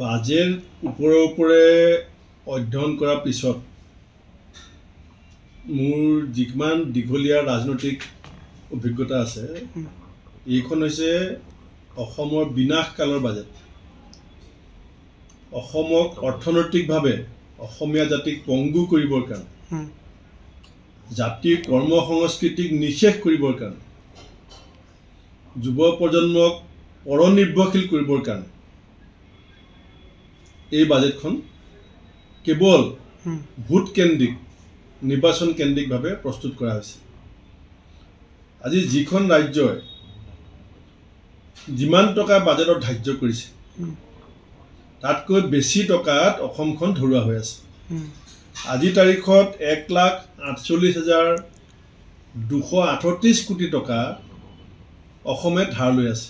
বাজেৰ ওপৰে ওপৰে অধ্যয়ন কৰাৰ পিছত মোৰ যিমান দীঘলীয়া ৰাজনৈতিক অভিজ্ঞতা আছে এইখন হৈছে অসমৰ বিনাশ কালৰ বাজেট অসমক অৰ্থনৈতিকভাৱে অসমীয়া জাতিক পংগু কৰিবৰ কাৰণে জাতিৰ কৰ্ম সংস্কৃতিক নিশেষ কৰিবৰ কাৰণে যুৱ প্ৰজন্মক পৰনিৰ্ভৰশীল কৰিবৰ কাৰণে এই বাজেটখন কেৱল ভোট কেন্দ্ৰিক নিৰ্বাচন কেন্দ্ৰিকভাৱে প্ৰস্তুত কৰা হৈছে আজি যিখন ৰাজ্যই যিমান টকা বাজেটত ধাৰ্য কৰিছে তাতকৈ বেছি টকাত অসমখন ধৰুৱা হৈ আছে আজি তাৰিখত এক লাখ আঠচল্লিছ হাজাৰ দুশ আঠত্ৰিছ কোটি টকা অসমে ধাৰ লৈ আছে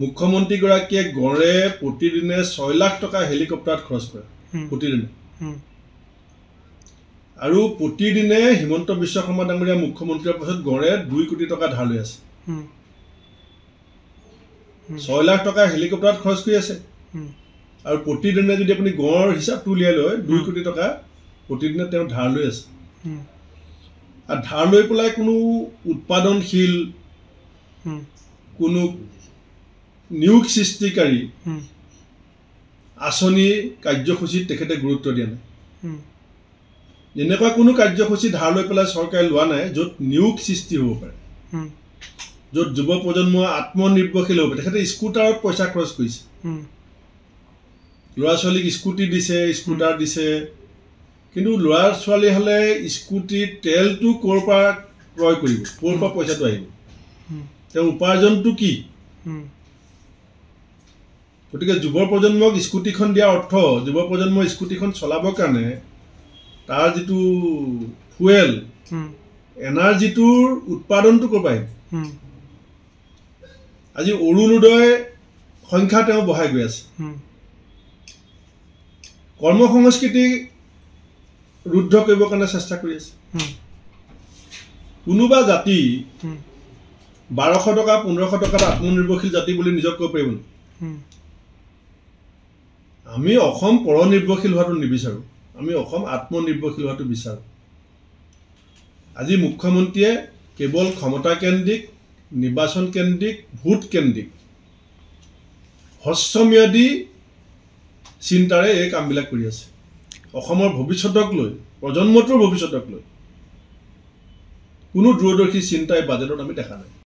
মুখ্যমন্ত্ৰীগৰাকীয়ে গড়ে প্ৰতিদিনে ছয় লাখ টকা হেলিকপ্টাৰত খৰচ কৰে প্ৰতিদিনে আৰু প্ৰতিদিনে হিমন্ত বিশ্ব শৰ্মা ডাঙৰীয়া মুখ্যমন্ত্ৰীৰ পাছত গড়ে দুই কোটি টকা ধাৰ লৈ আছে ছয় লাখ টকা হেলিকপ্টাৰত খৰচ কৰি আছে আৰু প্ৰতিদিনে যদি আপুনি গড়ৰ হিচাপটো উলিয়াই লয় দুই কোটি টকা প্ৰতিদিনে তেওঁ ধাৰ লৈ আছে আৰু ধাৰ লৈ পেলাই কোনো উৎপাদনশীল কোনো নিয়োগ সৃষ্টিকাৰী আঁচনি কাৰ্যসূচীত তেখেতে গুৰুত্ব দিয়া নাই এনেকুৱা কোনো কাৰ্যসূচী ধাৰ লৈ পেলাই চৰকাৰে লোৱা নাই য'ত নিয়োগ সৃষ্টি হ'ব পাৰে য'ত যুৱ প্ৰজন্ম আত্মনিৰ্ভৰশীল হ'ব পাৰে তেখেতে স্কুটাৰত পইচা খৰচ কৰিছে ল'ৰা ছোৱালীক স্কুটি দিছে স্কুটাৰ দিছে কিন্তু ল'ৰা ছোৱালী হ'লে স্কুটিৰ তেলটো ক'ৰ পৰা ক্ৰয় কৰিব ক'ৰ পৰা পইচাটো আহিব তেওঁ উপাৰ্জনটো কি গতিকে যুৱ প্ৰজন্মক স্কুটিখন দিয়াৰ অৰ্থ যুৱ প্ৰজন্মই স্কুটিখন চলাবৰ কাৰণে তাৰ যিটো ফুৱেল এনাৰ্জিটোৰ উৎপাদনটো ক'ৰ পৰা আহিব আজি অৰুণোদয় সংখ্যা তেওঁ বঢ়াই গৈ আছে কৰ্ম সংস্কৃতি ৰুদ্ধ কৰিবৰ কাৰণে চেষ্টা কৰি আছে কোনোবা জাতি বাৰশ টকা পোন্ধৰশ টকাত আত্মনিৰ্ভৰশীল জাতি বুলি নিজক ক'ব পাৰিব নেকি আমি অসম পৰনিৰ্ভৰশীল হোৱাটো নিবিচাৰোঁ আমি অসম আত্মনিৰ্ভৰশীল হোৱাটো বিচাৰোঁ আজি মুখ্যমন্ত্ৰীয়ে কেৱল ক্ষমতা কেন্দ্ৰিক নিৰ্বাচন কেন্দ্ৰিক ভোট কেন্দ্ৰিক হস্বম্যাদী চিন্তাৰে এই কামবিলাক কৰি আছে অসমৰ ভৱিষ্যতক লৈ প্ৰজন্মটোৰ ভৱিষ্যতক লৈ কোনো দূৰদৰ্শী চিন্তাই বাজেটত আমি দেখা নাই